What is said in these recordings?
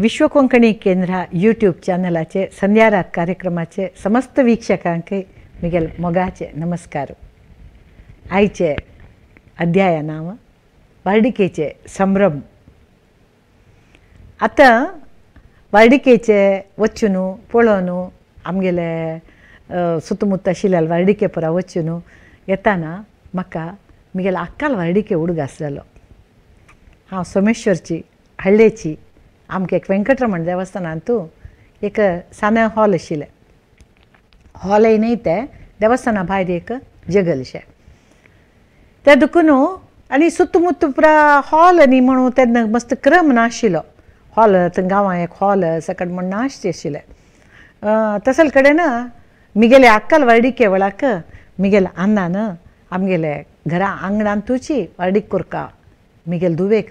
विश्वकोंकणी केंद्र यूट्यूब चॅनलाचे संध्यारात कार्यक्रमाचे समस्त वीक्षकांके मिगेल मोगाचे नमस्कार आयचे अध्याय नाव वर्डिकेचे संभ्रम आतां वर्डिकेचे वच्चू न्हू आमगेले सुतमुत्त आशिल्ल्याल वार्डिके पुरा वच्चू न्हू येताना म्हाका मुगेलो आक्काल वर्डिके उडग आसलेलो हांव सोमेश्वरची हळ्ळेची एक वेंकटरमण एक ವೆಂಕಟರಮಣ हॉल ಅಂತೂ ಏಕ ಸಣ್ಣ ते देवस्थाना भायर एक ದೇವಸ್ಥಾನ ಭಾಯ್ದು ಏಕ दुखून आनी सुत्त सुतमुत पुरा हॉल न्ही म्हणू तेन्ना मस्त क्रम नाशिल्लो हॉल थंय गांवां एक हॉल सकट म्हण नाशचे आशिल्ले तसल कडेन मिगेले अक्कल वर्डीक केवळाक मिगेले अन्नान आमगेले घरा आंगणान तुची वर्डीक कोरका मिगेल दुवेक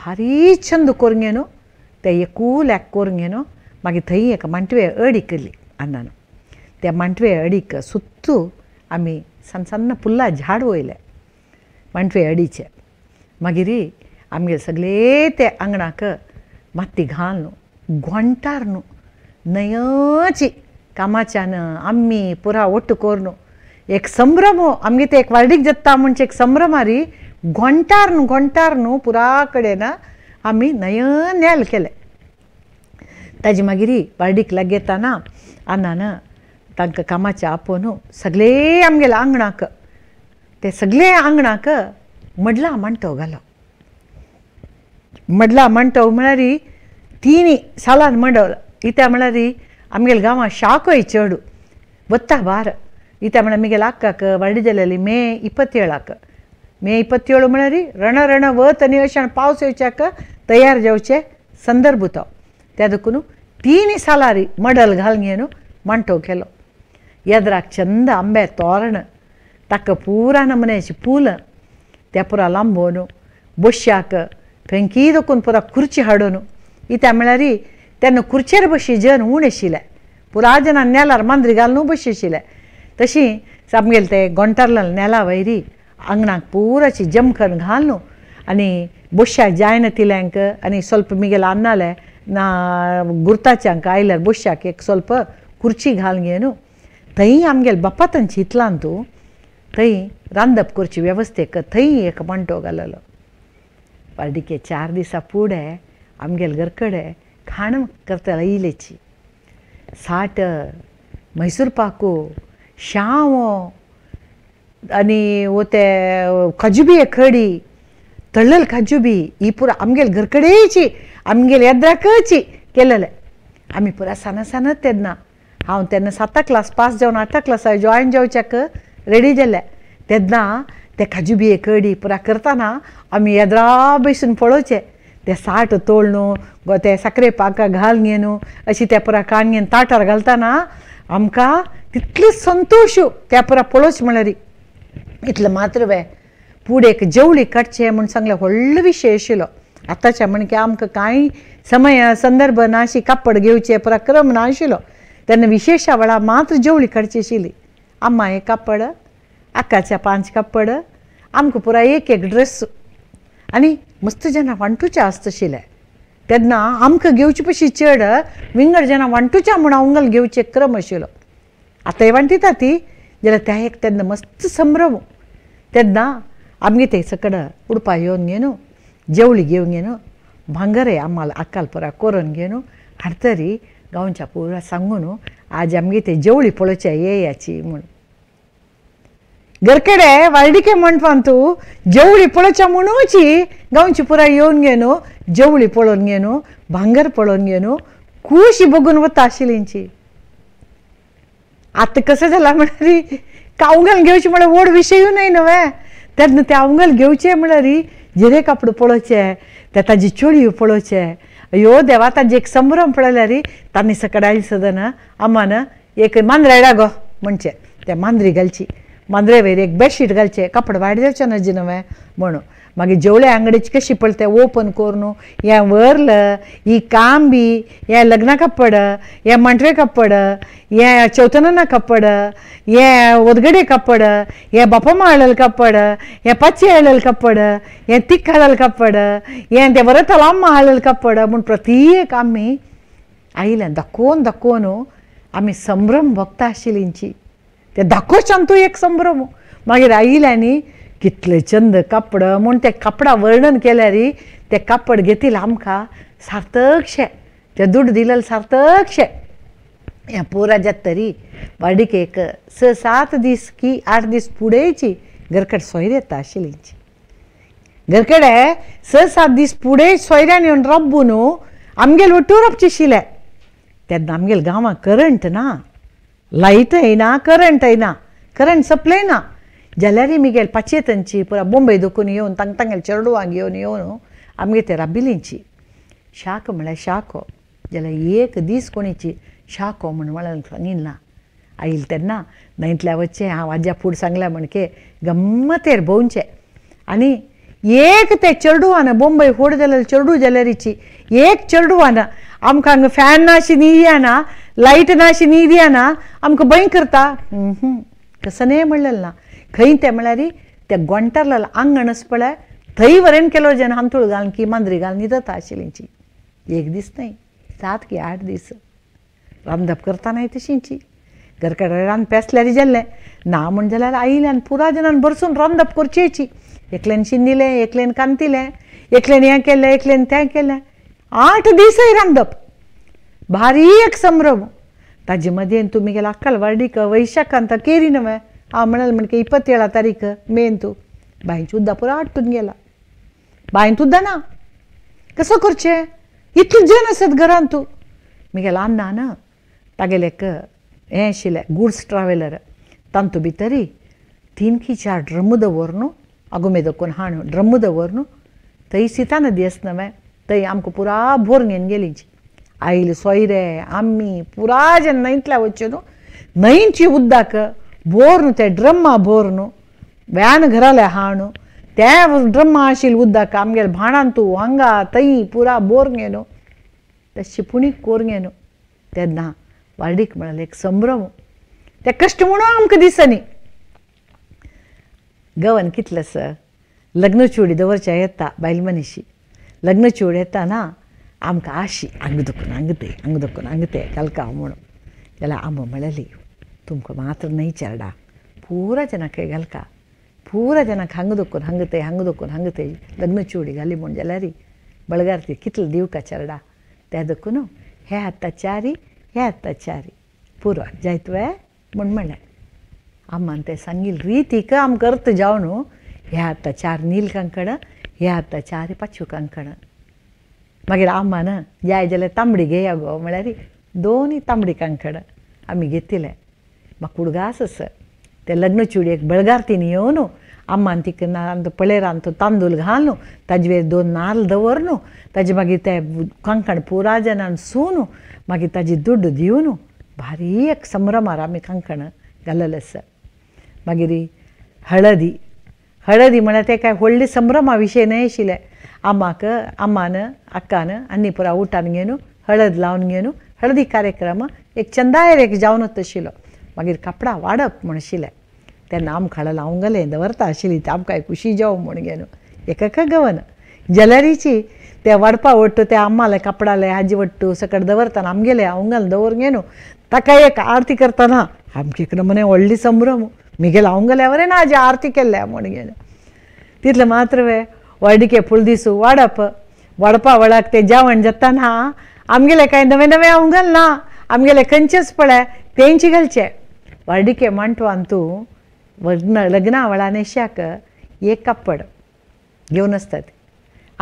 ಭಾರೀ ಚಂದ ಕೊರ್ಗೇನು ತೆಯ್ಯ ಕೂಲ್ಯಾಕೆ ಕೊರ್ಗೇನು ಮಾಗಿ ಥೈಯಕ ಮಂಟ್ವೆ ಅಡಿಕಲ್ಲಿ ಅನ್ನನು ತೆ ಮಂಟ್ವೆ ಅಡಿಕ ಸುತ್ತು ಅಮಿ ಸಣ್ಣ ಸಣ್ಣ ಪುಲ್ಲ ಜಾಡ್ ಒಯ್ಲೆ ಮಂಟ್ವೆ ಅಡಿಚೆ ಮಗಿರಿ ಆಮ್ಗೆ ಸಗಲೇತೆ ಅಂಗಣಾಕ ಮತ್ತಿ ಘಾಲ್ನು ಗೊಂಟಾರ್ನು ನಯಾಚಿ ಕಾಮಾಚಾನ ಅಮ್ಮಿ ಪುರಾ ಒಟ್ಟು ಕೋರ್ನು एक ಸಂಭ್ರಮ ಅಮಗೆ आमगे ते एक वार्डीक जत्ता म्हणजे एक संभ्रम घोंटार न्हू घोंटार न्हू पुरा कडेन आमी नयन्याल केलें ताजी मागीर ही वार्डीक लागीं येताना आनान तांकां कामाचें आपोवन सगळे आमगेल्या आंगणाक ते सगळे आंगणाक मडला मांडटव घालो मडला मांडटव म्हळ्यार ही तिनी सालान मंडवला कित्या म्हळ्यार ही गावा गांवांत शाकोय चेडू वत्ता भार ಇತ್ತ ಮೇಡಮ್ ಈಗೆಲ್ಲ ಅಕ್ಕಕ್ಕೆ ವರ್ಡಿಜಲಲ್ಲಿ ಮೇ ಇಪ್ಪತ್ತೇಳಕ್ಕೆ मे इपत्योळु म्हळ्यारी रण रण वत निवेशन पावस येवच्याक तयार जावचे संदर्भ तो त्या देखून तीन सालारी मडल घालून येवन मांडटो केलो येद्राक चंद आंबे तोरण ताका पुरा नमनेची पुलां त्या पुरा लांबोवन बोश्याक फेंकी दोकून पुरा खुर्ची हाडून इत्या म्हळ्यार तेन्ना खुर्चेर बशी जन उण पुरा जनान नेलार मांद्री घालून बशी आशिल्ले तशी सामगेले ते गोंटारलाल नेला वयरी ಅಂಗನಾಗ પૂરા ಜಮ್ ಕನ್ ઘાલનું ಅನಿ ಬೊಶ್ಯಾಗ ಜಾಯ್ನ ಲ್ಯಾಂಕ್ ಅನಿ ಸ್ವಲ್ಪ ಮಿಗೆಲ ಅನ್ನಲೆ ನಾ ಗುರ್ತಾಚಾಂಕ ಆಯ್ಲರ್ ಬೊಶ್ಯಾಕ್ ಎಕ್ ಸ್ವಲ್ಪ ಕುರ್ಚಿ ಘಾಲ್ಗೇನು ಅಮ್ಗೆಲ್ ಬಪ್ಪ ತನ್ ಚಿತ್ಲಾಂತು ತೈ ರಂದಪ್ ಕುರ್ಚಿ ವ್ಯವಸ್ಥೆಕ್ ತೈ ಏಕ ಮಂಟೋಗಲ್ಲಲು ಅಡಿಕೆ ಚಾರ್ ದಿವಸ ಪೂಡೆ ಅಮ್ಗೆಲ್ ಗರ್ಕಡೆ ಖಾಣ ಕರ್ತಲ್ಲ ಐಲೆಚ್ಚಿ ಸಾಟ ಮೈಸೂರು ಪಾಕು ಶಾವೋ અને ઓતે ખજબીએ કડી તળલ ખજબી ઈ પુરા આમગેલ ગરકડે ચી આમગેલ યદરા કચી કેલેલે અમે પુરા સાના સાના તેદના હાઉન તેન સાત ક્લાસ 5 જાવ ના 8 ક્લાસ જૉઇન જાવ ચક રેડી જલે તેદના તે ખજબીએ કડી પુરા કરતા ના અમે યદરા બેશન ફોળો છે તે સાટ તોળનો ગોતે સકરે પાકા ઘાલ નિયનો અસી તે પુરા કાણ નિયન તાટર ગલતા ના આમકા તિતલી સંતોષુ તે પુરા ફોલોસ મળરી इतलें एक एक जेवळी म्हणून म्हूण सांगलें व्हडलो विशय आशिल्लो आतांच्या की आमक काय समय संदर्भ नाशी कापड घेवचे प्रक्रम नाशिल्लो त्यांना विशेशा वेळा मात्र जेवळी काडची आशिल्ली आम्हा हे कापड आकाच्या पांच कापड आमक पुरा एक एक ड्रेस आणि मस्त जेन्ना वणटुच्या आसता त्यांना तेन्ना आमकां घेवची पशी चड विंगड जेन्ना वणटुच्या म्हूण अवंगल घेऊचे क्रम आशिल्लो आता वणटिता ती जाल्यार त्या एक तेन्ना मस्त संभ्रम ತೆದ್ನಾ जेवळी घेऊन ಉಡುಪಾಯೋನ್ಗೇನು भांगर भांगरे आम्हाला अक्कालपुरा कोरून घेऊन हाडतरी गावच्या पुरा सांगून आज आमगे ते जेवळी पळोवच्या ये याची म्हूण गरकडे वार्डिके म्हणपान तू जेवळी पळोवच्या म्हणूची गावची पुरा येऊन घेवन जेवळी पळोवन घेवन भांगर पळोवन घेवन खुशी बघून वता आशिल्लींची आता कसं झालं म्हणरी आवंगल घेवची म्हळ्यार व्हड नाही नव्हे त्यांना ते आवंगल घेवचे म्हळ्यार रे जिरे कापड पळोवचे ते ताजी चोळी पळोवचे यो देवा ताजी एक संभ्रम पळयल्यार तांणी सकडायल सदन आम्हान एक मांद्रेडा गो म्हणचे ते मांद्री घालची मांद्रे वयर एक बेडशीट कपडे वाट वाडयचें नजी जिनवे म्हणून मागे जेवळे आंगडेच कशी पळता ओपन कोरून हे वरलं ही काम बी हे लग्ना कपड हे मांडवे कपड हे चौतनाना कपड हे ओदगडे कपड हे बापामा हाडल कपड हे पच्चे हाडल कपड हे तिक हाडल कपड हे ते वरतल अम्मा हाडल कपड म्हूण प्रत्येक आमी आयिल्लें दाखोवन दाखोवन हो, आमी संभ्रम भोगता आशिल्लींची ते दाखोवच्यान एक संभ्रम मागीर आयिल्यांनी कितले चंद कापड म्हूण ते कापडा वर्णन केल्यारी ते कापड घेतील आमकां सार्थकशें ते दूड दिलेलं सार्थकशें ह्या पोराज्यात तरी वाडिकेक एक स सात दीस की आठ दीस पुडेची घरकड सोयरे येता आशिल्लींची घरकडे स सात दीस पुडे सोयऱ्यान येवन रब्बू न्हू आमगेल वटूर रबचे शिले तेन्ना आमगेल गांवांत करंट ना लायट येना करंट येना करंट सप्ले ना जाल्यारय मिगेल पाचये तांची पुरा बोंबे दुखून येवन तांकां तांगेल चेडवांक घेवन येवन आमगे ते राबिलींची शाख म्हळ्यार शाखो जाल्यार एक दीस कोणीची शाखो म्हण म्हळ्यार सांगिल ना आयल तेन्ना न्हंयतल्या वच्चें हांव आज्या फूड सांगल्या म्हणके गम्मतेर भोंवचें आनी एक ते चेडवान बोंबय फोड जाल्यार चेडू ज्वेलरीची एक चेडवान आमकां हांगा फॅन नाशी न्हिदया ना लायट नाशी न्हिदया ना आमकां भंय करता कसनें म्हणलेलें ना म्हळ्यार ಮಳಾರಿ त्या आंगण आस पळय थंय वरेन केलो जेन्ना आमतूळ घालून की मांद्री घालून न्हिदत आशिल्लीची एक दीस न्हय सात की आठ दीस रांदप करतानाय तशींची घरकडे रान पेसल्यार जेल्लें ना म्हण जाल्यार आयिल्लें आनी जनान भरसून रांदप करचेची एकल्यान शिंदिलें एकल्यान कांतिलें एकल्यान हें केलें एकल्यान तें केलें आठ दिसय रांदप बारीक संभ्रम ताजे मदीं तुमी गेला क वैशाखांत केरी नवें ಆ ಮಣಲ್ ಮಣಿಕೆ ಇಪ್ಪತ್ತೇಳ ತಾರೀಕು ಮೇಂತು ಬಾಯಿನ ಚುದ್ದ ಪುರ ಆಟ ತುಂಗಿಯಲ್ಲ ಬಾಯಿನ ತುದ್ದನಾ ಕಸ ಕುರ್ಚೆ ಇತ್ತು ಜನ ಸದ್ಗರ ಅಂತೂ ಮಿಗೆಲ್ಲ ಅನ್ನ ತಗಲೆಕ್ಕ ಏ ಶಿಲೆ ಗೂಡ್ಸ್ ಟ್ರಾವೆಲರ್ ತಂತು ಬಿತ್ತರಿ ತಿನ್ಕಿ ಚಾ ಡ್ರಮ್ಮದ ಓರ್ನು ಅಗುಮೆದ ಕೊನ್ ಹಾಣು ಡ್ರಮ್ಮದ ಓರ್ನು ತೈ ಸೀತಾನ ದೇಸ್ನವೇ ತೈ ಆಮ್ಕು ಪುರಾ ಭೋರ್ ನೆನ್ ಗೆಲಿಂಚಿ ಆಯ್ಲು ಸೊಯ್ರೆ ಅಮ್ಮಿ ಪುರಾ ಜನ ನೈಂತ್ಲ ವಚ್ಚನು ನೈಂಚಿ ಉದ್ದಾಕ ते ड्रम्मा ಡ್ರಮ್ಮ ಬೋರ್ನು व्यान घराले हाणू त्या ड्रम्मा आशिल उदक आमगेल भाणान तूं हांगा तई पुरा बोरगेनो त्या शिपुणीक कोरगेनो तेन्ना वाडीक म्हणाले एक संभ्रम ते कश्ट म्हणून आमकां दिसनी गवन कितलें स लग्न चेडूं दवरच्या येता बायल मनीशी लग्न चेडूं येताना आमकां आशी हांगा दुखून हांगा ते हांगा दुखून हांगा ते कलका म्हणून जाल्यार आम तुमको मात्र चरडा पूर जनाक घालका पूर जनाक हंग दकोन हंग ते हंग दकोन हंग ते लग्न चुडी घाली म्हणजे बळगार कितलं दिवका चरडा त्या दक हे आता चारी ह्या आत्ता चायतवे म्हण म्हण आम्मां ते सांगीले रीती काम करत जो न ह्या आता चार नील कंकड हे आता चारी पाचू कांकण मान जाय तांबडी घे गो म्ह दोनी तांबडी कंकड आम्ही घेतले ಮಕ್ಕಳುಗ ಆಸಸ್ ತೆ ಲಗ್ನ ಚೂಡಿಯಕ್ಕೆ ಬೆಳಗಾರ್ತೀನಿ ಅವನು ಅಮ್ಮ ಅಂತಿಕ್ಕ ನಂದು ಪಳೇರ ಅಂತ ತಂದು ಹಾಲು ತಜ್ವೆ ದೊಂದು ನಾಲ್ದವರ್ನು ತಜ್ ಮಗಿ ತ ಕಂಕಣ ಪೂರಾಜ ನಾನು ಸೂನು ಮಗಿ ತಜಿ ದುಡ್ಡು ದೀವನು ಭಾರೀ ಯಾಕೆ ಸಂಭ್ರಮ ಆರಾಮಿ ಕಂಕಣ ಗಲ್ಲಲಸ ಮಗಿರಿ ಹಳದಿ ಹಳದಿ ಮಳತೆ ಕಾಯಿ ಒಳ್ಳೆ ಸಂಭ್ರಮ ವಿಷಯನೇ ಇಶಿಲೆ ಅಮ್ಮಕ್ಕ ಅಮ್ಮನ ಅಕ್ಕನ ಅನ್ನಿಪುರ ಊಟನಗೇನು ಹಳದ್ ಲಾವನಗೇನು ಹಳದಿ ಕಾರ್ಯಕ್ರಮ ಯಾಕೆ ಚಂದಾಯ್ರೆ ಜಾವನೊತ್ತಿಲ್ಲೋ मागीर कापडां वाडप म्हणशिलें तेन्ना आमखाडा लावंगलें दवरता आशिल्ली ती आमकां खुशी जाव म्हूण एका एकाका गवना ज्वेलरीची ते वाडपा वट्टू ते आम्हाले कापडाले हाजी वट्टू सकट दवरतना आमगेले हावंगल दवर न्हू ताका एक आरती करताना आमचे कडेन व्हडली संभ्रम मिगेले हावंगल्या वरे ना हाजी आरती केल्ल्या म्हूण घेवन तितलें मात्र वे वाडिके फुलदिसू वाडप वाडपा वळाक तें जेवण जाताना आमगेले कांय नवे नवे आवंगल ना आमगेले खंयचेच पळय तेंचे घालचें म्हणतो ಮಂಟು वग्न लग्न लग्ना आवळा एक कापड घेऊन असतात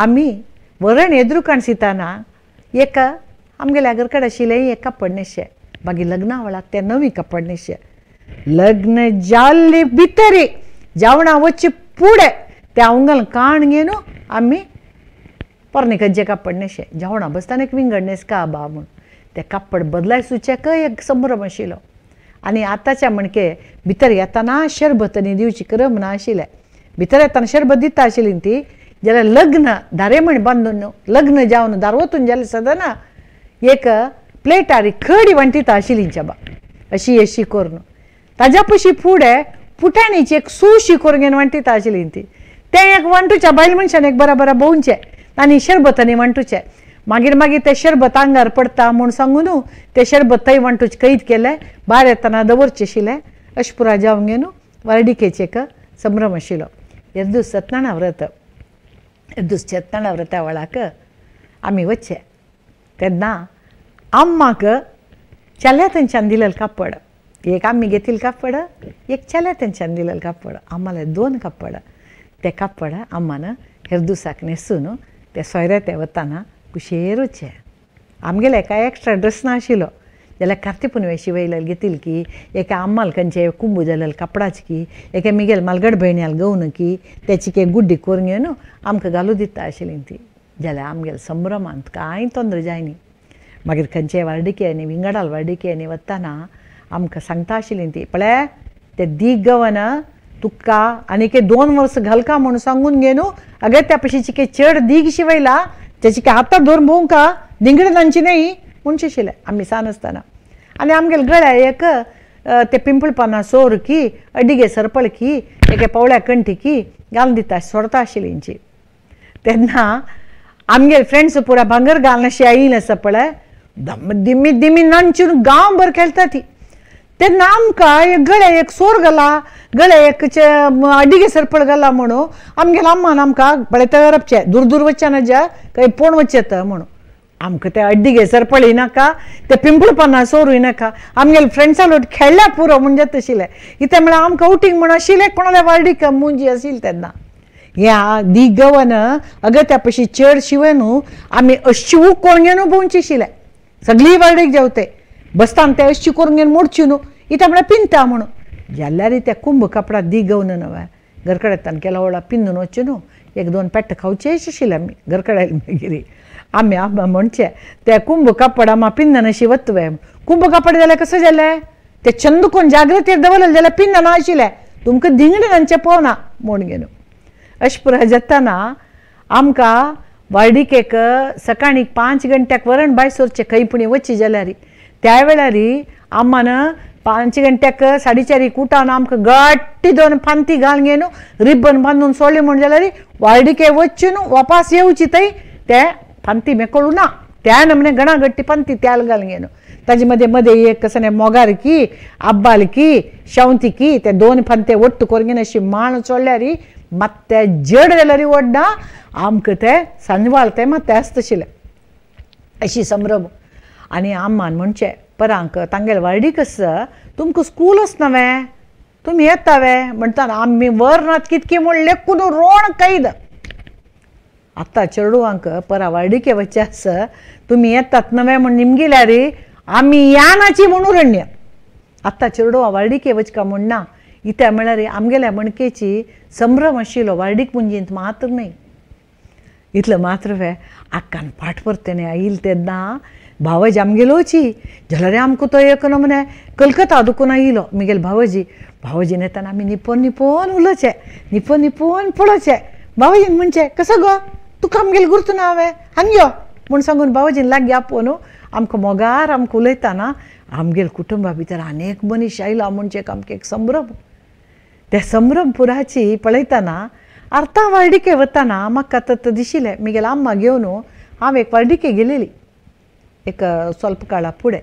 आम्ही वरण काण काणसिताना एक आमगेले घरकड आशिले एक कापड नेशे बाकी लग्ना आवळाक ते नवी कापड नेशे लग्न जाल्ले भितरी जेवणा वचचे पुढे ते अवंगल काण आम्ही परने कज्जे कापड नेशे जेवणा बसताना एक विंगड का बा म्हूण तें कापड बदलाय क एक संभ्रम आशिल्लो आणि आताच्या म्हणके भितर येतना शरबत न्ही दिवची क्रम ना भितर येताना शरबत दिता आशिल्ली ती जाल्यार लग्न दारेमण बांदून न्हू लग्न जावन दार वतून जाल्यार सदाना एक प्लेटारी खडी वांटिता आशिली बा अशी अशी करून ताज्या पशी फुडें पुटाणीची एक सुशी कोरगेन वांटिता आशिल्ली ती तें एक वांटुच्या बायल मनशान एक बरा बरा आणि आनी शरबतांनी वांटुचें मागीर मागीर ते शरबत आंगार म्हूण सांगू ते शरबत थंय वन कैद केलें भायर येतना दवरचें आशिल्लें अशें जावंक घे न्हू वार्डिकेचे एक संभ्रम आशिल्लो येदूस सत्नाणा व्रत येदूस सत्नाणा व्रता वेळाक आमी वच्चे तेन्ना आम्माक चल्या तेंच्यान दिलेलं कापड एक आम्ही घेतील कापड एक चल्या तेंच्यान दिलेलं कापड आम्हाले दोन कापड ते कापड आम्हाला हेरदुसाक न्हेसून ते सोयऱ्या ते वताना कुशेर वचचें आमगेलें एका एक्स्ट्रा ड्रेस नाशिल्लो जाल्यार कार्ती पुनवे शिवयल्याल घेतील की अम्माल आम्मालकांचे कुंभू जाल्याल कापडाच की एक मिगेल मालगड भयण्याल गवन की त्याची के गुड्डी करून घेवन आमकां घालूं दिता आशिल्ली ती जाल्यार आमगेल संभ्रमांत कांय जाय न्ही मागीर खंयचे आनी विंगडाल आनी वताना आमकां सांगता आशिल्ली ती पळय तें दीग गवन तुका आनीक दोन वर्स घालका म्हूण सांगून घे न्हू अगे त्या पशीची के चड दीग शिवयला 제시가 नांची नाही 닝그레 난치네이 आम्ही 아미 사나스타나 आणि आमगेल गळ्या एक ते पाना सोर की अडिगे सरपळ की एके पवळ्या कंठी की घालून दिता सोडता आशिल्ली तेन्ना आमगेल फ्रेंड्स पुरा भांगर घालनाशी आयिल्लें आसा दम दिमी दिमी नांचून गाव भर ती तेन्ना आमकां एक गळे एक सोर गला गळे एक अडिगे सरपळ गला म्हणू आमगेलो आम्हान आमकां बळे तयार दूर दूर वचचें नाजा काय पोण वचचें म्हणू आमकां ते अड्डीगेसर येनाका ते पिंपळ पानां सोरूय नाका आमगेले फ्रेंड्सा लोट खेळ्ळ्या पुरो म्हणजे तशिले इथे म्हळ्यार आमकां उटींग म्हण आशिल्लें कोणाल्या वार्डीक मुंजी आशिल्ली तेन्ना ह्या दिगवन अगत्या पशी चेड शिवे न्हू आमी अश्यू घेवन भोंवची शिले सगळी वार्डीक जेवते बसतान ते करून घेवन मोडची न्हू ಇಟ್ಟೆ ಪಿಂತಾಮುಣು ಎಲ್ಲ ರೀತಿಯ ಕುಂಭ ಕಪಡ ದಿಗವನು ನವ ಗರ್ಕಡೆ ತನಕೆಲ್ಲ ಅವಳ ಪಿಂದು एक दोन पेट्ट ಪೆಟ್ಟ ಕೌಚೇಶಿಲ್ಲ ಅಮ್ಮಿ ಗರ್ಕಡೆಯಲ್ಲಿ ಮಗಿರಿ त्या कुंभ ಮುಂಚೆ ते ಕುಂಭ ಕಪ್ಪಡ कुंभ ಪಿಂದನಶಿ ಒತ್ತುವೆ कुंभ जाल्यार कसं जालें ते छंद कोण जागृतेर दवरलें जाल्यार पिंदन आशिल्लें तुमकां पोवना म्हूण घेवन पुरा जाताना आमकां वार्डिकेक सकाळी पांच गंट्याक वरण बायसोरचे खंय पुणे वची जाल्यार त्या वेळारी पांच गंट्याक साडीचेरी कुटान आमकां गट्टी दोन पांती घालून घेवन रिबन बांदून सोडली म्हण जाल्यार वाळडिके वचची न्हू वापास येवची थंय ते पांती मेकळू ना त्या नमने घणा गट्टी पांती त्याल घालून घेवन ताजे मदें मदें एक कसं मोगार की आब्बाल की शेवंती की ते दोन पंते ओट्ट कोरगीन अशी माण चोडल्यार मात्या जड जाल्यार ओडना आमकां ते सांजवाळ ते मात्या आसतशिल्ले अशी संभ्रम आनी आम्हान म्हणचें परांक तांगेले वर्डीक तुमक तुमकां स्कूलच नवें तुमी वे म्हणता आमी वर नात कितकी म्हूण लेखून रोण कैद आतां अंक परा वर्डी वचचें आस तुमी येतात नवें म्हण रे आमी यानाची मनोरण्य आता आतां चेडवां वार्डिके वचका म्हूण ना इत्या म्हळ्यार आमगेल्या मणकेची संभ्रम आशिल्लो वार्डीक पुंजींत मात न्हय इथलं मात्र वे आक्कान पाठ परते नाही आईल ते ना भावज आम गेलो रे आमकु तो एक ना म्हणे कलकत्ता दुखू ना येईल मी गेल भावजी भावजी नेताना आम्ही निपोन निपोन उलच निपोन निपोन पळच भावजीन म्हणजे कसं गो तू काम गेल गुरतो ना हवे आणि यो म्हणून सांगून भावजीन लाग गे आपण आमक मोगार आमक उलयताना आमगेल कुटुंबा भितर अनेक मनीस आयला म्हणजे आमक एक संभ्रम ते संभ्रम पुराची पळयताना वताना म्हाका आतां मात दिशिले मुगे घेवन घेऊन एक वर्डिके गेलेली एक स्वल्प काळा फुडें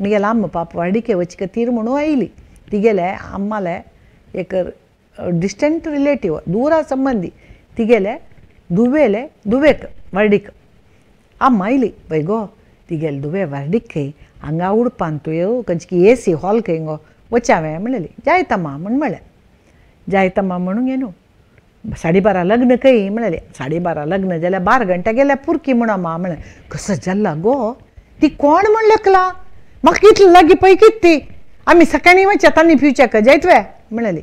मुगेला आम्म पाप वर्डिके वचके का तीर म्हणून ऐली तिघेले आम्मले एक डिस्टंट रिलेटीव दुरा संबंधी तिगेले दुवेले दुवेक वार्डीक आम्म ऐली गो तिगेले दुवे वर्डीक हंगा उडपा तू येऊ खे ए सी हॉलक म्हलेली जायतम्म्म्म्म्म्म म्हण म्ह जायतम्मा म्हणून येणू साडेबारा लग्न कही म्हणाले साडेबारा लग्न झाल्या बारा घंटा गेल्या पुरकी म्हणो मा म्हण कसं जल्ला गो ती कोण म्हण लेखला म्हाका इतली लागी पळय कित ती आम्ही सकाळी वयच्या तांनी पिवच्या वे म्हणाली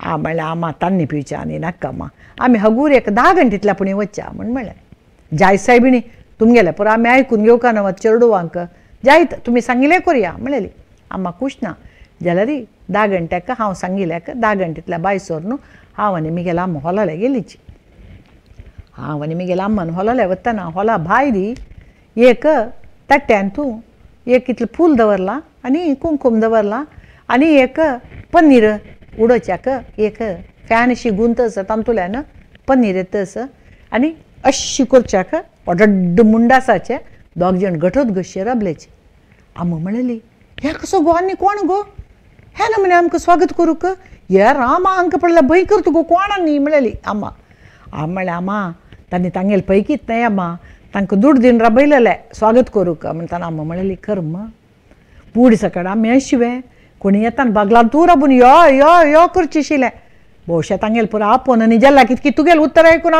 आ म्हणलें आम्हा तांनी पिवच्या आणि नाका मा आमी हगूर एक दहा घंटेतल्या पुणे वच्या म्हण म्हणलें जाय सायबिणी आम्ही ऐकून आमी आयकून नवा नवत वांक जायत तुम्ही सांगितले करूया म्हणाली आम्हा कुश ना दहा धा घंट्याक हांव सांगिल्ल्याक दहा घंटेतल्या बायसोर न्हू हा ಆ ಒನಿಮಿಗೆಲ್ಲ ಹೊಲಲೆ ಗೆಲ್ಲಿಚಿ ಆ ಒನಿಮಿಗೆಲ್ಲ ಅಮ್ಮನ हॉला ಒತ್ತನ ಹೊಲ ಬಾಯ್ದಿ ಏಕ ತಟ್ಟೆ ಅಂತೂ एक कितल फूल दवरला आणि कुंकुम दवरला आणि एक पनीर उडोच्याक एक फॅनशी गुंतस असत तांतुल्यानं पनीर येत अस आणि अश्शी करच्याक ओडड्ड मुंडासाचे दोग जाण गठोत गशे रबलेचे आम म्हणली ह्या कसो गो आणि कोण गो ह्या ना म्हणे स्वागत करूक ये रामा हांक पडला भय कर तु गणा म्हणाली आम्म आम्ही म्हले आम् त्यांनी तंगेल पैकी नाही आमा तां दूढ दिन रा राबवलेले स्वागत करूक म्हणून आम्म म्हणाली कर पूडी पुढे सकाळी आम्ही अशिवे कोणी येतात बगला तू राबून यो यो यो करचे शिले भोश्या तंगेल पुरा आपोन आणि जेल्ला कित की तुगेल उत्तरं ऐकून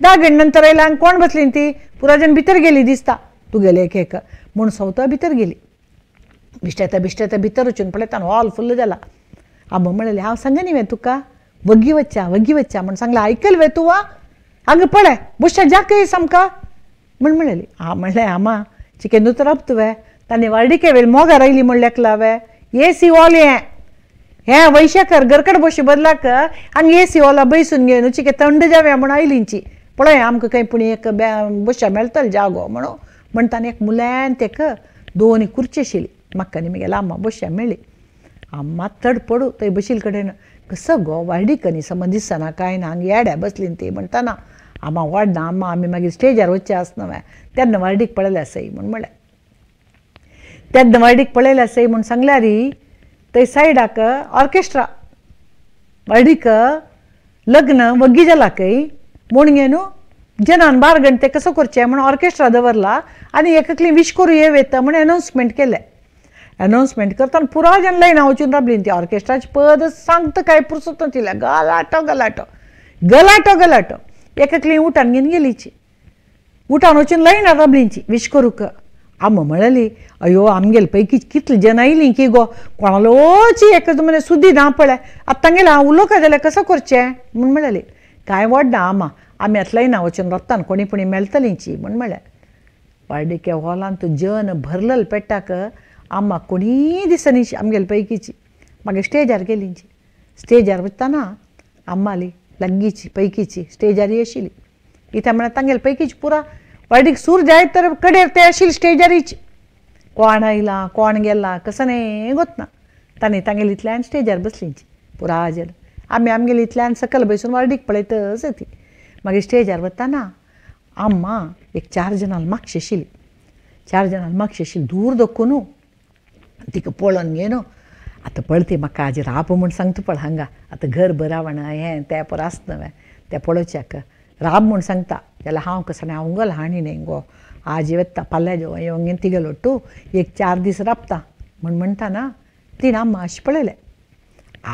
दा घण नंतर आय कोण बसली ती पुरा पुरान भीत गेली दिसता तुगेलं एक एक म्हणून सवता भीत गेली बिष्ठे बिष्ठे भीत वचून पडून हॉल फुल झाला आम्म म्हणाले हा सांगानी वे तुका वगी वच्चा वगी वच्या म्हणून सांगला आयकल वे तू वागे पळ बशा जाग आमक म्हण म्हले आम्मा चिके नुतराब तु तार्डिके वेल मोगा राहिली म्हणून लेकला हवे ए सी वाले हे वैशाखर घरकड बशी बदलाक आी वाला बैसून घेऊन चिके थंड जेव्हा म्हणून ऐलींची पळया काही एक बोशा मेलतो जागो म्हणून म्हण ताने एक ते तेक दोन शिली माका नि मुला आम्मा बशा म्ह मात्तड पडू थंय बशील कडेन कसो गो कनी समज सना काय ना हांगा बसली बसलीन म्हणताना म्हणटाना आमा ना आम्हा आम्ही मागीर स्टेजार वच्चे आसना मागीर त्यांना वार्डीक पळयलें असई म्हूण म्हणलं त्यांना वार्डीक पळयलें असई म्हूण सांगल्या री थंय सायडाक ऑर्केस्ट्रा वार्डीक लग्न वग्गी जाला खंय म्हणून न्हू जनान बार ते कसो करचे म्हूण ऑर्केस्ट्रा दवरला आणि एककली विश करूं हे वेता म्हूण अनावन्समेंट केलें अनाउन्समेंट करताना पुरा जनला वचून राबली ती ऑर्केस्ट्राची पद सांगता काय पुरसत तिला तिला गलाटो गलाटो गलाटो गलाटो एकली उठान घेऊन गेलीची उठान वचून लायना राबलींची विश करूक आम म्हणाली अयो आमगेल पैकी कितली जण आयली की गो कोणालोची एकच म्हणे सुदी ना पळ्या आतां गेले उलो काय जाल्यार कसं करचे म्हूण म्हणाले कांय वाढ आमा आमी येतलाय ना वचून रत्तान कोणी कोणी मेलतलींची म्हूण म्हणल्या वार्डेक्या हॉलान तूं जन भरलल पेटाक आम्ही कोणी दिसनी पैकीची मागे स्टेजार गेलींची स्टेजार वताना आम्माली लग्नची पैकीची स्टेजारही आशिली इथे त्यामुळे तंगे पैकीची पुरा वर्डीक सूर जायत तर कडेर ते आशिले स्टेजारीची कोण आयला कोण गेला कसने गोतना ताने तंगेले इतल्या स्टेजार बसलीची पुरा आम्ही आमगेल इथल्या सकल बसून वर्डीक पळयतच ती मागीर स्टेजार वताना अम्मा एक चार जनाल मागशी आशिली चार जनाल आशिल्ली दूर दखून तिका पळोवन गे न्हू आता पळय ती म्हाका हाजेर आपो म्हूण सांगता पळ हांगा आता घर बरावणा हें तें पर आसता नवें तें राब म्हूण सांगता जाल्यार हांव कसं हांवगल हाणी न्ही गो आज वेत्ता पाल्यार जेवण तिगेलो टू एक चार दीस राबता म्हूण म्हणटा ना तीन आम्मा अशें पळयलें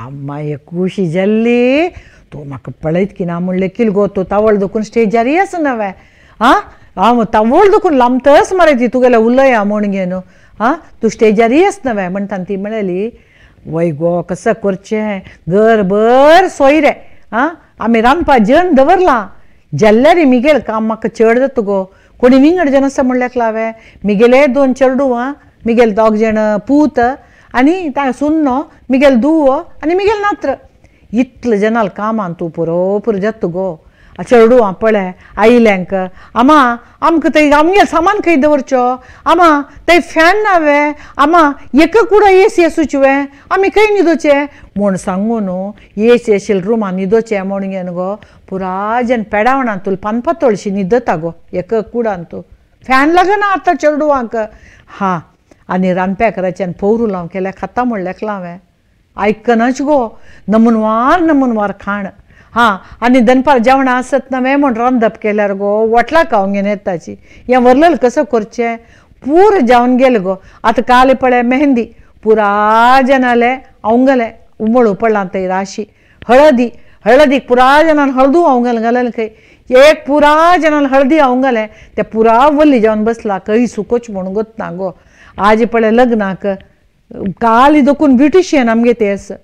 आम्मा एकुशी जाल्ली तूं म्हाका पळयत की ना म्हणलें किल गो तूं तावळ दुखून स्टेजार येस नवे आं हांव तावळ दुखून लांबतस मरे ती तुगेलें उलया म्हूण घे न्हू हां तूं स्टेजार येस नव्हे म्हणटा ती म्हणाली वय गो कसं करचे घरभर सोयरे आं आमी रांदपा जेवण दवरला जाल्ल्या रे मिगेल काम म्हाका चड जाता गो कोणी विंगड जन आसा म्हणल्याक लावे मिगेले दोन चेडू आ मिगेल दोग जेण पूत ता सुन्नो मिगेल दुवो आणि मिगेल नात्र इतलं जनाल कामान तू पुरो पुरो गो ಚೆರಡು ಆಪಳೆ ಆಯಿಲ್ಯಾಂಕ ಅಮ್ಮ ಅಮ್ಕ सामान ಅಮ್ಗೆ ಸಾಮಾನ್ ಕೈ ದವರ್ಚೋ फॅन ना ಫ್ಯಾನ್ ನಾವೆ एक ಎಕ್ಕ ए सी ಸಿ वे आमी खंय ನಿದೋಚೆ म्हूण न्हू ए सी आशिल रुमान न्हिदोचे म्हणून गो पुरा जन पेडावणान तुला पानपा तोळशी न्हिदता गो एक कुडान तूं फॅन लागना आतां चेडवांक हा आनी रांदप्याकराच्यान पवरू लाव केल्या खाता म्हणल्याक लावें आयकनाच गो नमनवार नमनवार खाण हां आणि दनपार जेवण असत नव्हे म्हणून रांधप केल्यार गो वटला का घेवन येता ताची हें वर्लल कसो करचें पूर जावन गेल गो आता काल पळे मेहंदी पुरा जनाले अवंगले उमळ उपडलां राशी हळदी हळदी पुरा जनान हळदू अवंगल घालल खंय एक पुरा जनान हळदी अवंगलें तें पुरा वल्ली जावन बसला काही सुकोच म्हूण गोत ना गो आज पळय लग्नाक काल दोकून ब्युटिशियन आमगे ते असं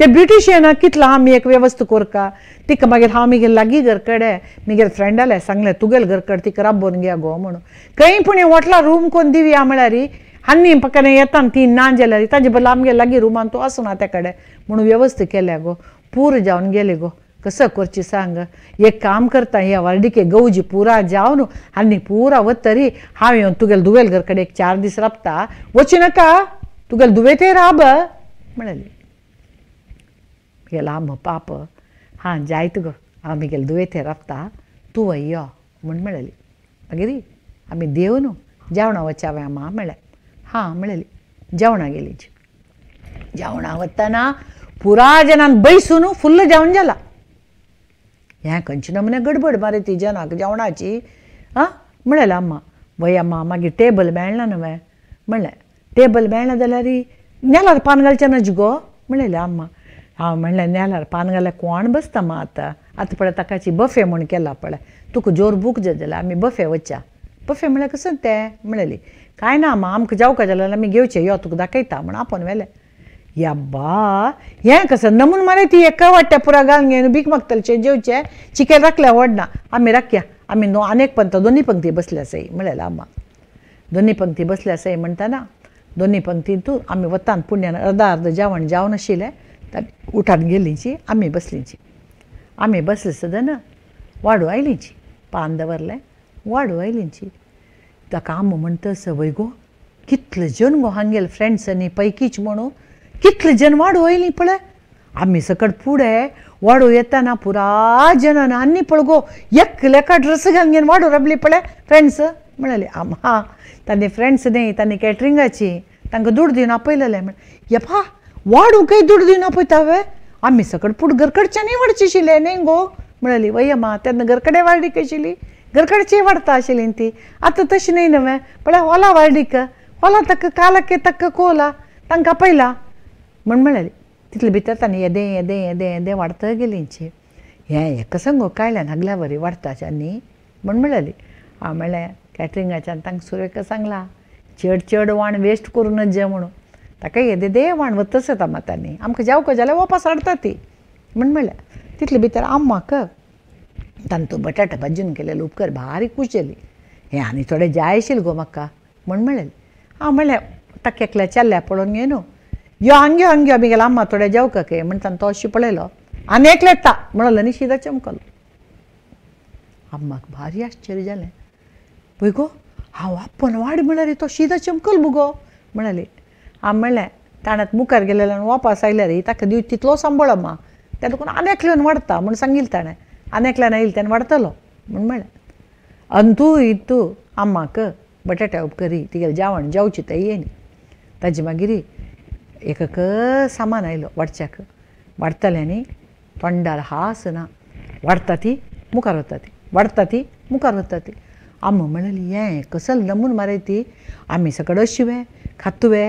ते ब्रिटिशांना कितलो आमी एक व्यवस्था कोरका तिका मागीर हांव मगे लागीं घरकडे मगेर फ्रेंडाले सांगलें तुगेल घरकड तिका राबोवन घे गो म्हणून खंय पूण वॉटला रूम कोण दिवया म्हळ्यार हांनी पकडे येता ती ना जाल्यार ताजे बदला आमगे लागीं रुमान तूं आसूं ना कड़े कडेन म्हणून व्यवस्था गो पूर जावन गेले गो कसं करची सांग एक काम करता हे वार्डिके गौजी पुरा जावन हांनी पूरा वत तरी तुगेल दुवेल घर एक चार दीस राबता वचूं नाका तुगेल दुवे ते राब म्हणाली गेला आम पाप हां ಜಾಯ್ತು ಗೋ ಆಮೇಲೆ ದುವೇತೆ तूं तू यो म्हूण म्हळेली मागीर आमी देव न्हू जेवणा वच्या वेळा मा म्हळें हां म्हणली जेवणा गेली जेवणा वताना पुरा जनान बैसून फुल्ल जेवण जाला हें खंयची नमुने गडबड मारे ती जनाक जेवणाची आं म्हळेलें अम्मा वय आम्मा मागीर टेबल मेळना नवें म्हणलें टेबल मेळना जाल्यार नेलार पान घालचें ना जिगो म्हणलेलें आम्मा हांव म्हणलें नेल्यार पान घाल्यार कोण बसता मा आतां आतां पळय ताकाची बफे म्हूण केला पळय तुका जोर बूक जाय जाल्यार आमी बफे वच्चा बफे म्हळ्यार कसं ते म्हणली कांय ना मा आमकां जावका जाल्यार आमी घेवचे यो तुका दाखयता म्हण आपोवन व्हेले या बा हे कसं नमून मरे ती एका वाट्या पुरा घालून घेवन भीक जेवचे जेवचें चिकेन राखल्या व्हडना आमी राखया आमी आनी अनेक पंथ दोन्ही पंक्ती बसल्या सई म्हणलें आमा दोन्ही पंक्ती बसल्या सई म्हणटाना दोन्ही पंक्तीन तूं आमी वतान पुण्यान अर्धा अर्ध जेवण जावन आशिल्लें उठान गेलींची आम्ही बसलींची आम्ही बसले सदन वाडू आयलींची पान दवरलें वाडू आयलींची ताका आमो म्हणटा सवय गो कितले जन गो हांगेल फ्रेंड्सांनी पैकीच म्हणू कितले जन वाडू आयली पळय आम्ही सकट पुढे वाडू येताना पुरा जनान आनी पळगो एकल्याका ड्रेस घालून वाडू रबली पळय फ्रेंड्स म्हणाले आम हा तांणी फ्रेंड्स नाही तांणी कॅटरिंगाची त्यांना दूड देऊन आपयलेले म्हण येपा आम्ही सकड ಏನಪ್ಪೋಯ್ತಾವೆ गरकडच्या नाही वाढची शिले नाही गो म्हणाली वय मा त्यांना घरकडे वाढली कशीली घरकडचे वाढता आशिली ती आता तशी नाही नव्हे पण ओला वाढली का ओला तक्क कालके तक्क कोला तांकां पहिला म्हण म्हणाली तितले भितर ये येदे येदे येदे येदे वाडत गेलींची हें हेका सांगो कायल्यान हागल्या वरी वाडटाच्या न्ही म्हण म्हणाली हांव म्हळें कॅटरिंगाच्यान तांकां सांगला चेड चेड वाण वेस्ट करूनच जे म्हणून ताका येदेदे दे व्हाणवत तसत आमातांनी आमकां जेवको जाल्यार वापस हाडटा ती म्हण म्हणल्यार तितले भितर आम म्हाका तांतू बटाटा भाजून केलेलो उपकार बारीक कुशेली हें आनी थोडें जाय आशिल्लें गो म्हाका म्हण म्हणलें हांव म्हणलें ताका एकल्या चेल्ल्या पळोवन घे न्हू यो हांगे हांगे आमी थोडे थोड्या जेवकाक म्हण तान तो अशी पळयलो आनी एकले येता म्हणलो न्ही शिदा चमकलो आम्माक भारी आश्चर्य जालें पळय गो हांव आपोन वाड म्हळ्यार तो शिदा चमकल मुगो म्हणाली ಆಮೇಲೆ ತಾಣತ್ ಮುಖಾರ್ಗೆಲ್ಲ ವಾಪಸ್ ಆಯ್ಲ ರೀ ತಾಕ ದಿವ್ ತಿತ್ಲೋ ಸಂಬಳಮ್ಮ ತೆದಕೊಂಡು ಅನೇಕ್ಲನ್ ಮಾಡ್ತಾ ಮುಣ್ಸಂಗೆ ಇಲ್ತಾನೆ ಅನೇಕ್ಲನ ಇಲ್ತಾನೆ ಮಾಡ್ತಲ್ಲೋ ಮುಣ್ಮೇಳೆ ಅಂತೂ ಇತ್ತು ಅಮ್ಮಾಕ ಬಟಾಟೆ ಉಪ್ಕರಿ ತಿಗೆಲ್ ಜಾವಣ ಜಾವಚಿತ ಏನಿ ತಜ್ಜಿ ಮಾಗಿರಿ ಏಕಕ ಸಮಾನ ಇಲ್ಲೋ ವಡ್ಚಾಕ ವಡ್ತಲೇನಿ ತೊಂಡಲ ಹಾಸನ ವಡ್ತತಿ ಮುಖಾರ್ ಹೊತ್ತತಿ ವಡ್ತತಿ ಮುಖಾರ್ ಹೊತ್ತತಿ ಅಮ್ಮ ಮಳಲಿ ಏ ಕಸಲ್ ನಮ್ಮನ್ನು ಮರೈತಿ ಆಮಿ ಸಕಡ ಹಶಿವೆ ಕತ್ತುವೆ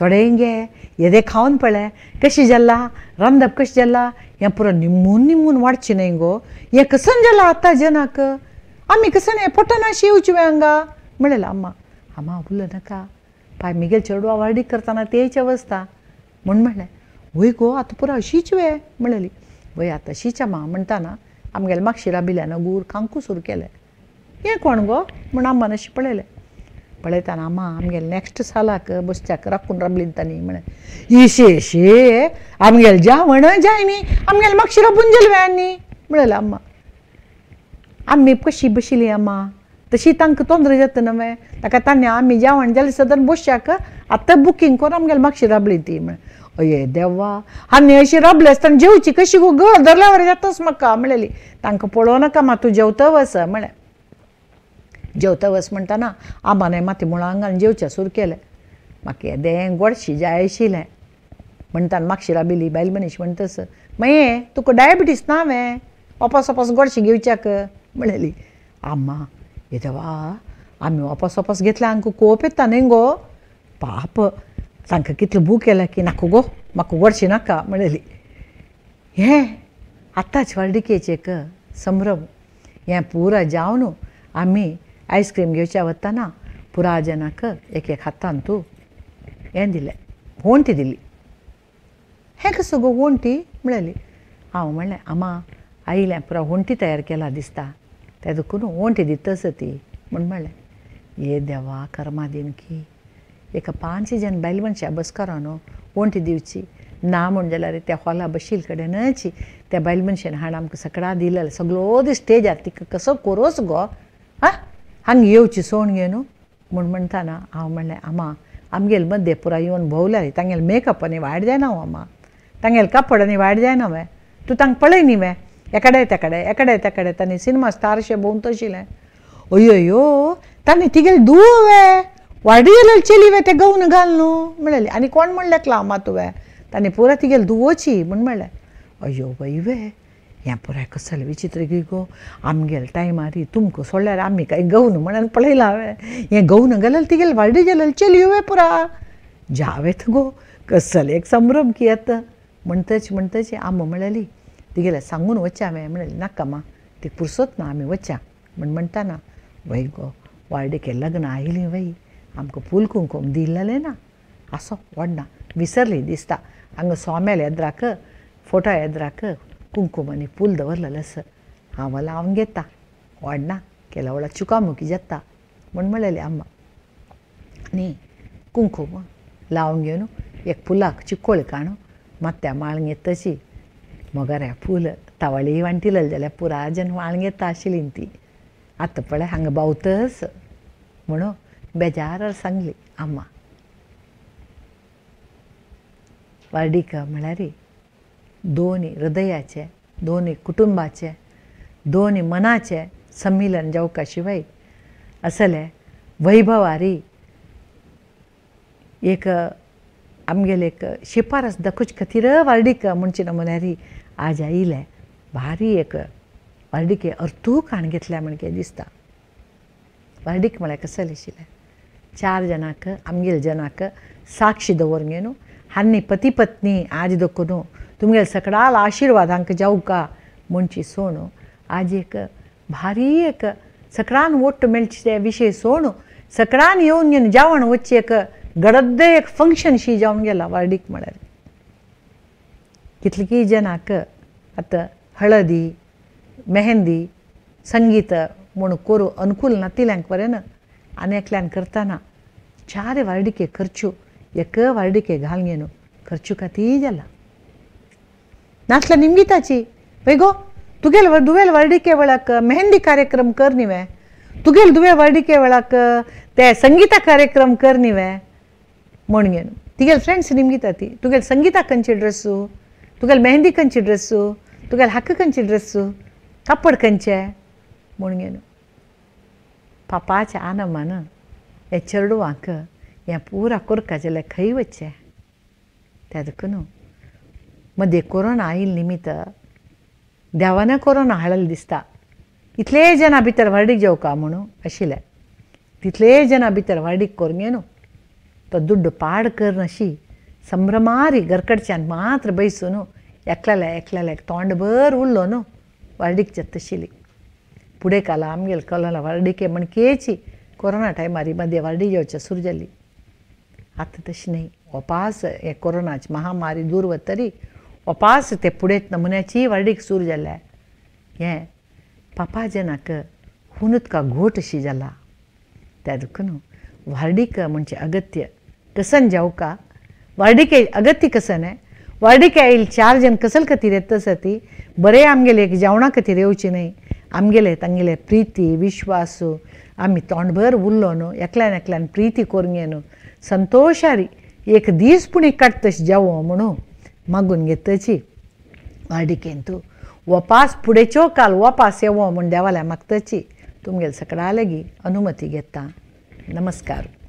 थोडे हिंगे येदे खाऊन पळय कशी जल्ला रांदप कशी जल्ला हें पुरो निम्मून निम्मून वाडची न्हय गो कसं कसन आता आतां आम्ही कसं कसन हें शिवच येवची हांगा म्हणलें अम्मा आम्हा नाका पाय मिगेल चेडवा वार्डीक करताना तेच अवस्था म्हूण म्हणले वय गो आता पुरो अशीच वे म्हणली वय आता अशीच मा म्हणटाना आमगेले मागशिरा बिल्यानं गूर कांकू सुरू केले हे कोण गो म्हूण अम्मा अशें पळयताना सालाक राखून ಪಳೆತಾನ तांणी ಆಮ್ಗೆಲ್ ही शे शे ಚಕ್ರ जेवण जाय न्ही ಆಮ್ಗೆಲ್ ಜಾವಣ राबून ಆಮ್ಗೆಲ್ ಮಕ್ಷಿರ ಪುಂಜಲ್ವ್ಯಾನಿ म्हणलं अम्मा आम्ही कशी बशिली अम्मा तशी तांकां तोंद्र जाता नव्हे ताका ताणें आमी जेवण जालें सदां बसच्याक आतां बुकींग करून आमगेली मागशी राबली ती म्हण अये देवा आनी अशी रबले आसतना जेवची कशी गो गळ धरल्या वरी जाताच म्हाका म्हणली तांकां पळोवं नाका मा तूं जेवतव वस म्हळें जेवता वस म्हणटाना आम्हाने माती मुळां घालून जेवचें सुरू केलें म्हाका येदें गोडशी जाय आशिल्लें म्हणटान मागशिरा बिली बायल मनीस तस मये तुका डायबिटीस ना हांवें ओपास ओपास गोडशी घेवच्याक म्हणली आम्मा हे देवा आमी ओपास ओपास घेतल्या आमकां कोप येता न्ही गो पाप तांकां कितलो भूक येला की नाका गो म्हाका गोडशी नाका म्हणली हें आतांच क संभ्रम हें पुरा जावन आमी आयस्क्रीम घेऊच्या वतना पुरा जनाक एक हात तू हे दिलं होंटी दिली हे कसं गो वंटी म्हणली हा म्हले आम्हा आईला पुरा तयार केला दिसता त्यादोकटी दिसत ती म्हण ये देवा कर्मा दिन की एका पांशी जण बैल मनशा बस्कारा नंटी दिवची ना म्हणजे त्या हॉला बशील नची त्या बैल मनशेन हाण सकडा दिले सगळं दिस स्टेजार तिक कसं करोस गो हा ಹಂಗೆ ಯೋ ಚಿಸೋಣಗೇನು ಮುಣ್ಮಣ್ತಾನ ಅವ್ ಮಣ್ಣೆ ಅಮ್ಮ ಅಮ್ಗೆ ಎಲ್ಲಿ ಬಂದೆ ಪುರ ಇವನು ಬೌಲ ರೀ ತಂಗೆಲ್ ಮೇಕಪ್ಪ ನೀವು ಆಡಿದೆ ನಾವು ಅಮ್ಮ ತಂಗೆಲ್ ಕಪ್ಪಡ ನೀವು ಆಡಿದೆ ನಾವೆ ತು ತಂಗೆ ಪಳೆ ನೀವೆ ಎಕಡೆ ತಕಡೆ ಎಕಡೆ ತಕಡೆ ತನ್ನ ಸಿನಿಮಾ ಸ್ಟಾರ್ಶ ಬೋಂತೋಶಿಲೆ ಅಯ್ಯಯ್ಯೋ ತನ್ನ ತಿಗಲ್ ದೂವೆ ಒಡಿಯಲ್ಲಿ ಚೆಲಿವೆ ತೆ ಗೌನ ಗಾಲ್ನು ಮಳೆಲಿ ಅನಿ ಕೊಂಡ್ ಮಣ್ಲೆಕ್ಲಾ ಅಮ್ಮ ತುವೆ ತನ್ನ ಪೂರ ತಿಗಲ್ ದೂ ಓಚಿ ಮುಣ್ಮಳೆ ಅಯ್ಯೋ ಬೈವೆ या पुराय कसले विचित्र गी गो आमगेल टायमारी तुमकां सोडल्यार आमी कांय गवन म्हणून पळयलां हांवें हें गवन गेल्यार तिगेल वाडी चल चलयो पुरा जावेत गो कसले एक संभ्रम की येत म्हणतच म्हणटच आम म्हणली तिगेलें सांगून वचा हांवें म्हणलें नाका मा ती पुरसोत ना आमी वचा म्हण म्हणटाना वय गो वार्डेके लग्न आयलीं वय आमकां फूल कुंकूम दिल्लेलें ना असो व्हडना विसरली दिसता हांगा सोमेल येद्राक फोटो येद्राक आणि फूल दवरलं लसर हा लावून घेता वडणा केल्यावर चुकामुकी जाता म्हण म्हणाले आम्हा आणि कुंकुम लावून घेऊन एक फुलाक चिकोळ काणू मात्या माळ घेताची मग या फूल तावाळी वणटी जाल्यार पुरा पुराजन वाळून घेता आशिल्ली ती आतां पळय हांगा भावतस म्हणून बेजार सांगली आम्मांडी का म्हळ्यार दोन्ही हृदयाचे दोन्ही कुटुंबाचे दोन्ही मनाचे संमिलन जावका शिवाय असले वैभवारी एक आमगेले एक शिफारस दखूच खतीर वार्डीक म्हणचे म्हणल्यारी आज आयिले भारी एक वार्डीके अर्थूक हाण घेतल्या म्हणके दिसता वार्डीक म्हळ्यार कसले आशिल्लें चार जणांक आमगेल जनाक साक्षी दवरून न्हू हांणी पती पत्नी आज दोखू तुमगेले सकाळ अंक जावका म्हणची सोण आज एक भारी एक सकळान वोट मेळचे विषय विशय सोण सकळान येवन येवन जेवण एक गडद्द एक फंक्शन शी जावन गेला वार्डीक म्हळ्यार कितलीकी जनाक आतां हळदी मेहंदी संगीत म्हूण कोरू अनुकूल नातिल्यांक परेन आनी एकल्यान करताना चार वार्डिके खर्चू एक वार्डिके घाल घेवन खर्चू काती जाला ನಾಷ್ಟ ನಿಮ್ ಗೀತಾಚಿ ಬೈಗೋ ತುಗೇಲ್ ದುವೆಲ್ ವರ್ಡಿಕೆ ಒಳಕ್ ಮೆಹಂದಿ ಕಾರ್ಯಕ್ರಮ ಕರ್ ನೀವೆ ತುಗೇಲ್ ದುವೆ ವರ್ಡಿಕೆ ಒಳಕ್ ತೇ ಸಂಗೀತ ಕಾರ್ಯಕ್ರಮ ಕರ್ ನೀವೆ ಮೋಣಗೇನು ತಿಗೇಲ್ ಫ್ರೆಂಡ್ಸ್ ನಿಮ್ ಗೀತಾತಿ ತುಗೇಲ್ ಸಂಗೀತ ಕಂಚಿ ಡ್ರೆಸ್ಸು ತುಗೇಲ್ ಮೆಹಂದಿ ಕಂಚಿ ಡ್ರೆಸ್ಸು ತುಗೇಲ್ ಹಕ್ಕ ಕಂಚಿ ಡ್ರೆಸ್ಸು ಕಪ್ಪಡ್ ಕಂಚೆ ಮೋಣಗೇನು ಪಾಪಾಚ ಆನಮ್ಮ ಎಚ್ಚರಡು ಆಕ ಯಾ ಪೂರಾ ಕೊರ್ಕಾಜಲ್ಲ ಕೈ ವಚ್ಚೆ ಅದಕ್ಕೂ मग कोरोना आईल निमित्त देवानं कोरोना ಹಳಲ್ दिसता इतले जना भितर वार्डीक जेवका म्हणू आशिल्ले तितले जना भितर वार्डीक न्हू तो दुड्ड पाड कर नशी संभ्रमारी गरकडच्यान मात्र बैसू न्हू एकल्याल्या एक तोंडभर उरलो न्हू वार्डीक तशिली पुढे काला आमगेल कलला वार्डीके म्हण केची कोरोना टायमारी मध्ये वार्डी जेवच्या सुरू जाली आतां तशी न्ही हो पास हे कोरोनाची महामारी दूर वतरी ते पुढे नमुन्याची वार्डीक सूर जाल्या हे पापाजें नाका का घोट अशी जाला त्या दुखून वार्डीक म्हणजे अगत्य कसन का वार्डीक अगत्य कसन आहे वार्डीक आयल चार जण कसल खातीर रे ती बरे आमगेले जेवणा खातीर येवची न्हय आमगेले तांगेले प्रिती विश्वास आम्ही तोंडभर उरलो न्हू एकल्यान एकल्यान प्रिती कोरूंक न्हू संतोषारी एक दीस पूण एक काडत तशें जेवो म्हणून मागून घेतची वाडिकेन तू वपास फुडेच्यो काल वपास येवो म्हण देवाल्या मागतची तुमगेल सकाळ गी अनुमती घेता नमस्कार